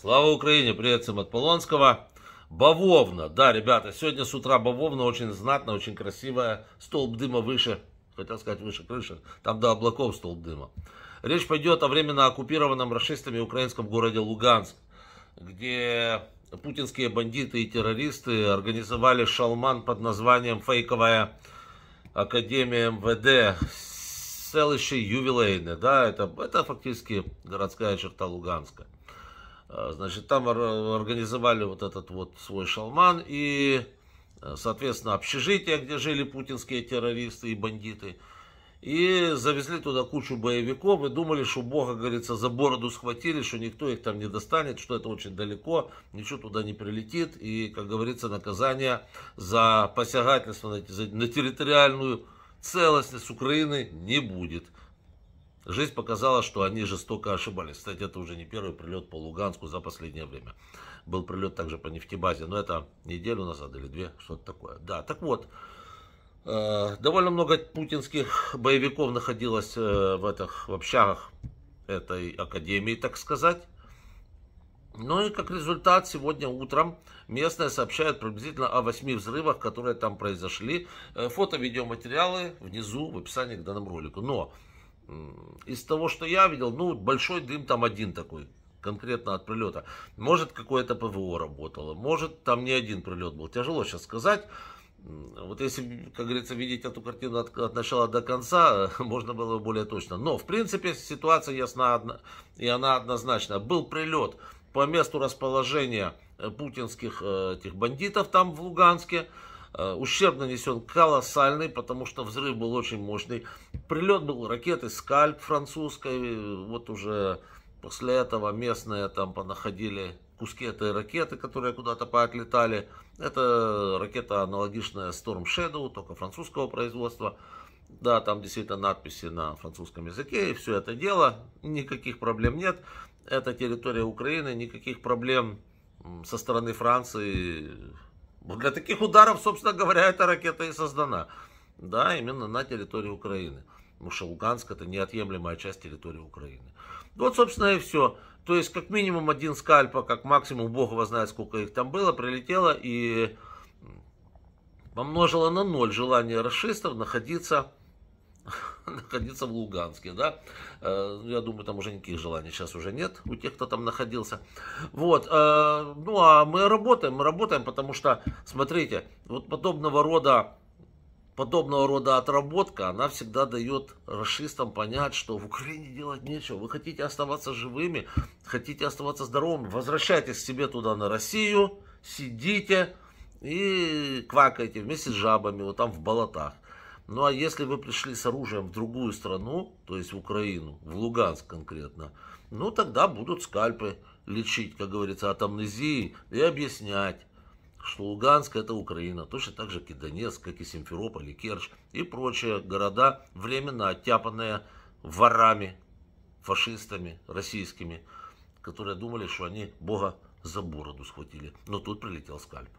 Слава Украине, привет всем от Полонского. Бавовна, да, ребята, сегодня с утра бавовна очень знатная, очень красивая. Столб дыма выше, хотел сказать выше крыши, там до облаков столб дыма. Речь пойдет о временно оккупированном расистами украинском городе Луганск, где путинские бандиты и террористы организовали шалман под названием «Фейковая Академия МВД», селище ювелейное, да, это, это фактически городская черта Луганска. А, значит, там организовали вот этот вот свой шалман и, э, соответственно, общежитие, где жили путинские террористы и бандиты. И завезли туда кучу боевиков и думали, что Бога, говорится, за бороду схватили, что никто их там не достанет, что это очень далеко, ничего туда не прилетит. И, как говорится, наказание за посягательство на территориальную целостность Украины не будет. Жизнь показала, что они жестоко ошибались. Кстати, это уже не первый прилет по Луганску за последнее время. Был прилет также по нефтебазе, но это неделю назад или две, что-то такое. Да, так вот, э, довольно много путинских боевиков находилось э, в, этих, в общагах этой академии, так сказать. Ну и как результат, сегодня утром местные сообщают приблизительно о восьми взрывах, которые там произошли. Э, фото-видеоматериалы внизу в описании к данному ролику. Но из того, что я видел, ну, большой дым там один такой, конкретно от прилета. Может, какое-то ПВО работало, может, там не один прилет был. Тяжело сейчас сказать. Вот если, как говорится, видеть эту картину от, от начала до конца, можно было бы более точно. Но, в принципе, ситуация ясна, и она однозначна. Был прилет по месту расположения э, путинских э, этих бандитов там в Луганске. Э, ущерб нанесен колоссальный, потому что взрыв был очень мощный. Прилет был ракеты «Скальп» французской. Э, вот уже после этого местные там понаходили куски этой ракеты, которые куда-то поотлетали. Это ракета аналогичная Storm Shadow, только французского производства. Да, там действительно надписи на французском языке и все это дело. Никаких проблем нет. Это территория Украины, никаких проблем со стороны Франции вот для таких ударов, собственно говоря, эта ракета и создана. Да, именно на территории Украины. Потому что Луганск это неотъемлемая часть территории Украины. Вот, собственно, и все. То есть, как минимум один скальп, а как максимум, бог его знает, сколько их там было, прилетело и помножило на ноль желание расистов находиться находиться в Луганске, да. Э, ну, я думаю, там уже никаких желаний сейчас уже нет у тех, кто там находился. Вот, э, ну а мы работаем, мы работаем, потому что, смотрите, вот подобного рода подобного рода отработка, она всегда дает расистам понять, что в Украине делать нечего. Вы хотите оставаться живыми, хотите оставаться здоровыми, возвращайтесь к себе туда на Россию, сидите и квакайте вместе с жабами вот там в болотах. Ну а если вы пришли с оружием в другую страну, то есть в Украину, в Луганск конкретно, ну тогда будут скальпы лечить, как говорится, от амнезии и объяснять, что Луганск это Украина, точно так же, как и Донецк, как и Симферополь, и Керчь и прочие города, временно оттяпанные ворами, фашистами российскими, которые думали, что они Бога за бороду схватили. Но тут прилетел скальп.